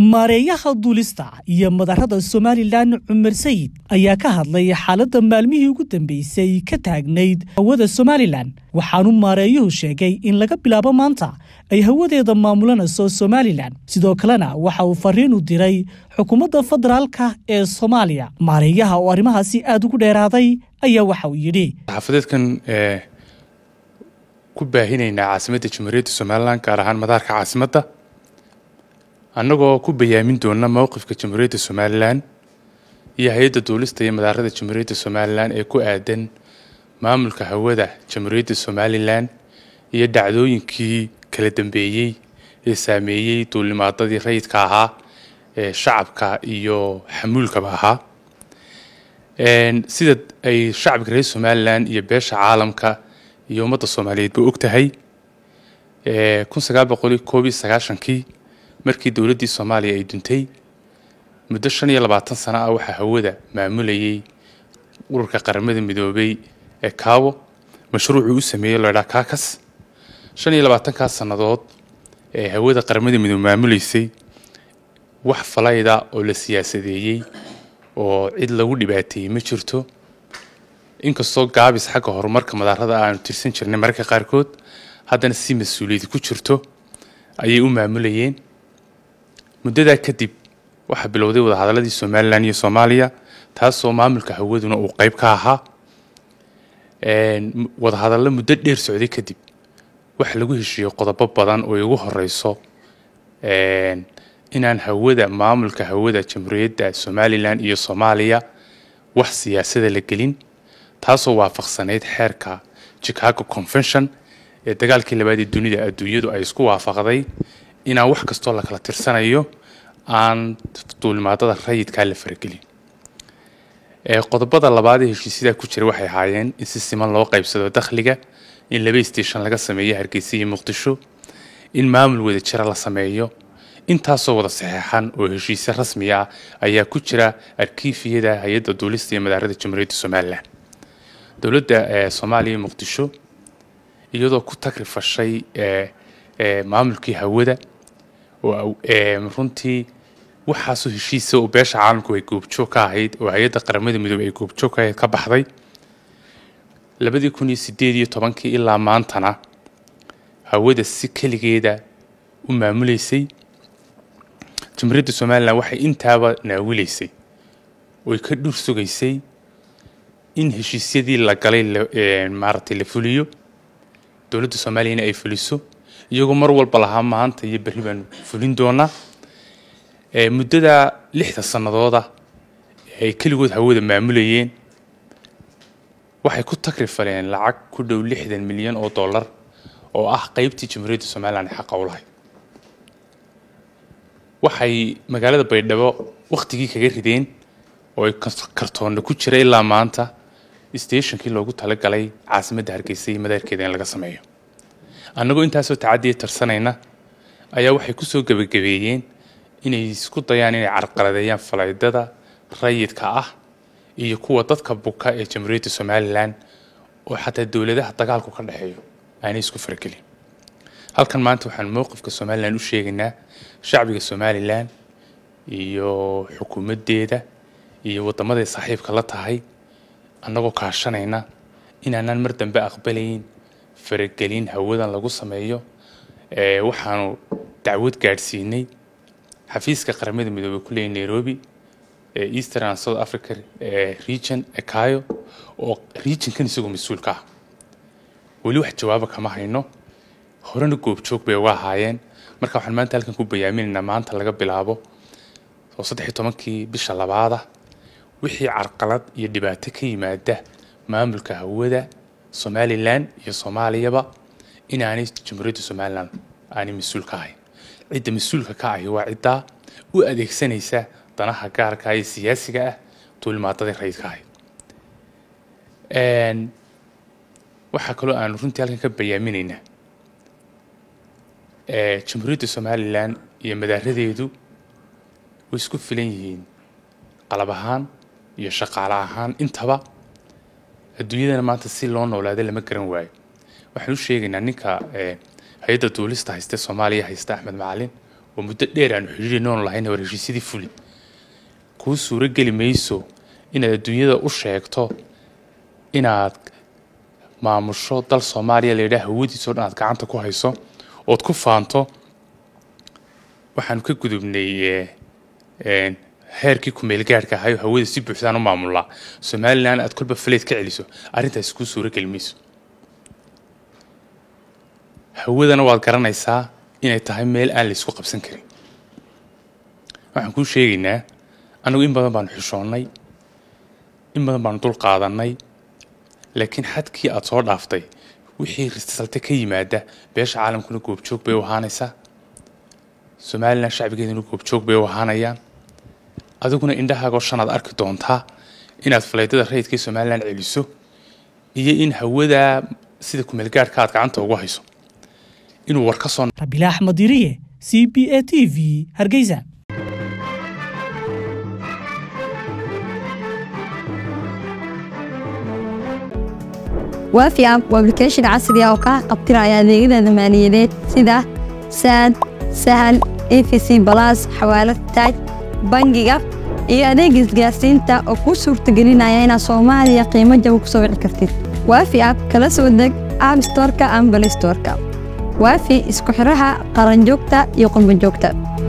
maareeyaha duulista iyo madarada somalilan cumar sayid ayaa ka hadlay xaaladda maalmihii ugu dambeysay ka taagnayd hawada somalilan waxaanu maareeyuhu sheegay in laga bilaabo maanta ay hawadeeda maamulanayso somalilan sidoo kalena waxa uu fariin u diray xukuumadda federaalka ee soomaaliya maareeyaha oo arrimahaasi aada ugu dheeraaday ayaa waxa uu yidhi xaafadeedkan eh, ku baahinaynaa caasimadda jamhuuriyadda somalilan gaar ahaan madaarka caasimadda annagoo ku bayaamin doona mowqifka jamhuuriyadda somalilan iyo hay-adda duulista iyo madaarada jamhuuriyadda somalilan ee ku aadan maamulka hawada jamhuuriyadda somalilan iyo dhacdooyinkii kala dambeeyey ee saameeyey duulimaadadii rayidka ahaa ee shacabka iyo xamuulkaba ahaa sida ay shacabka reer somalilan iyo beesha caalamka iyo ummadda soomaaliyeedba og tahay kun sagaal boqoli koob iyo sagaashankii markii dowladdii soomaaliya ay duntay muddo shan iyo labaatan sano ah waxaa hawada maamulayay ururka qaramada midoobay ee kaawo mashruucuu u sameeyey loydhaa kaakas shan iyo labaatankaas sannadood ee hawada qaramada midoobe maamulaysay wax falayda oo la siyaasadeeyey oo cid lagu dhibaateeyey ma jirto inkastoo gaabis xagga horumarka madaarada aanu tirsan jirnay mararka qaarkood haddana si mas uuliyad ku jirto ayay u maamulayeen muddadaa kadib waxaa bilowday wadahadaladii somalilan iyo soomaaliya taasoo maamulka hawaduna uu qeyb ka ahaa wadahadallo muddo dheer socday kadib waxa lagu heshiiyey qodobo badan oo igu horeyso inaan hawada maamulka hawada jamhuuriyadda somalilan iyo soomaaliya wax siyaasada la gelin taasoo waafaqsanayd xeerka chicago convention ee dagaalkii labaad ee dunida adduunyadu ay isku waafaqday inaa wax kastoo lakala tirsanayo aan duulimaadada rayidkaa la faragelin qodobada labaad ee heshiisyadaa ku jira waxay ahaayeen in si siman loo qaybsado dakhliga in laba station laga sameeyo hargeysa iyo muqdisho in maamul wada jira la sameeyo intaasoo wada saxeexan oo heshiise rasmi ah ayaa ku jira arkiifiyada hay-adda duulista iyo madaarada jamhuuriyadda somalilan dowladda soomaaliya muqdisho iyadoo ku tagrifashay maamulkii hawada Ehm, runtii waxaasu heshiisa oo beesha caalamku ay goobjoog ka ahayd oo hay-adda qaramada midoobey ay goobjoog ka ahayd ka baxday labadii kun iyo sideed iyo tobankii ilaa maantana hawada si keligeeda u maamuleysay jamhuuriyadda somalilan waxay intaaba naawilaysay oy ka dhuur sugaysay in heshiisyadii la galay ehm, maaragtay la fuliyo dowladda soomaaliyana ay fuliso iyagoo mar walba lahaa maanta iyo berri baanu fulin doonaa muddada lixda sannadooda ay keligood hawada maamulayeen waxay ku takrifaleen lacag ku dhow lixdan milyan oo dollar oo ah qaybtii jamhuuriyadda somalilan ay xaqa u lahay waxay magaalada baydhabo waqtigii kaga rideen oo ay kartoonna ku jira ilaa maanta stationkii loogu talagalay caasimadda hargeysa iyo madaarkeeda in laga sameeyo أنغو إنتا سو تعدي ترسنينا أيا وحي كسو قبي قبيين إني سكو طياني عرقر ديان فلايدة دا رايد كاه إيا كوة تدكا بوكا إيا جمريت سومالي لان وحتى الدولة ده حتى قالكو كان لحيو يعني سكو فرقلي هل كان ماانتو حان موقف كسومالي لان وشيغنا شعبي كسومالي لان إيا حكومة دي دا إيا وطمدي صحيب كالطاهي أنغو إن إنا نان مردن بأقبلين faragelin hawadan lagu sameeyo waxaanu dacwad gaadhsiinay xafiiska qaramada midoobey ku leeyahay nairobi eastern and south africa region ekayo oo regionkan isagoo mas-uulka ah weli wax jawaaba kama hayno horena goobjoog bay uga ahaayeen marka waxaan maanta halkan ku bayaaminaynaa maanta laga bilaabo oo saddex tobankii bisha labaada wixii carqalad iyo dhibaato ka yimaada maamulka hawada somalilan iyo soomaaliyaba inaanay jamhuuriyadda somalilan aanay mas-uulka ahayn cidda mas-uulka ka ahi waa ciddaa u adeegsanaysa danaha gaarka ah ee siyaasiga ah tuulimaadadii rayidka ahayd waxaa kaloo aanu runtii halkan ka bayaaminayna jamhuuriyadda somalilan iyo madaaradeedu way isku filan yihiin qalab ahaan iyo shaqaale ahaan intaba adduunyadana maanta si loo noolaada lama garan waayo waxaan u sheegaynaa ninka eh, hay-adda duulista haysta soomaaliya haysta axmed macalin oo muddo dheer aanu xidhiiri noon lahayn war heshiisyadii fuli kuu suurogeli mayso inaad adduunyada u sheegto inaad maamusho dal soomaaliya la yidhaha hawadiisoo dhan aad gacanta ku hayso ood ku faanto waxaanu ka gudubnay eh, eh, xeerkii kumeelgaarhka ahayo hawada si buuxdaan u maamulaa somalilan aad kolba faleyd ka celiso arrintaasi kuu suurageli mayso hawadana waad garanaysaa inay tahay meel aan laysku qabsan karin waxaan kuu sheegaynaa annagu in badan baanu xushoonnay in badan baanu dul qaadannay laakiin xadkii aad soo dhaaftay wixii risalte ka yimaada beesha caalamkuna goobjoog bay u ahaanaysaa somalilan shacbigeeduna goobjoog bay u ahaanayaan adiguna indhahaago shan arki doontaa inaad faleytada rayidka somalilan celiso iyo in hawadaa sida kumeelgaarhka aad gacanta ugu hayso inuu war ka soo rabiila axmed diriye c b a t v hargeysa waafi app waa ablication casri oo ka qabtiraya adeegyada maaliyadeed sida saad sahal efc balas xawaalad taaj bangiga iyo adeeg isgaarsiinta oo kuu suurtagelinaya inaad soomaaliya qiimo jabo ku soo wici kartid waafi app kala soo deg app storka ambalestorka waafi isku xiraha qaranjoogta iyo qumbanjoogta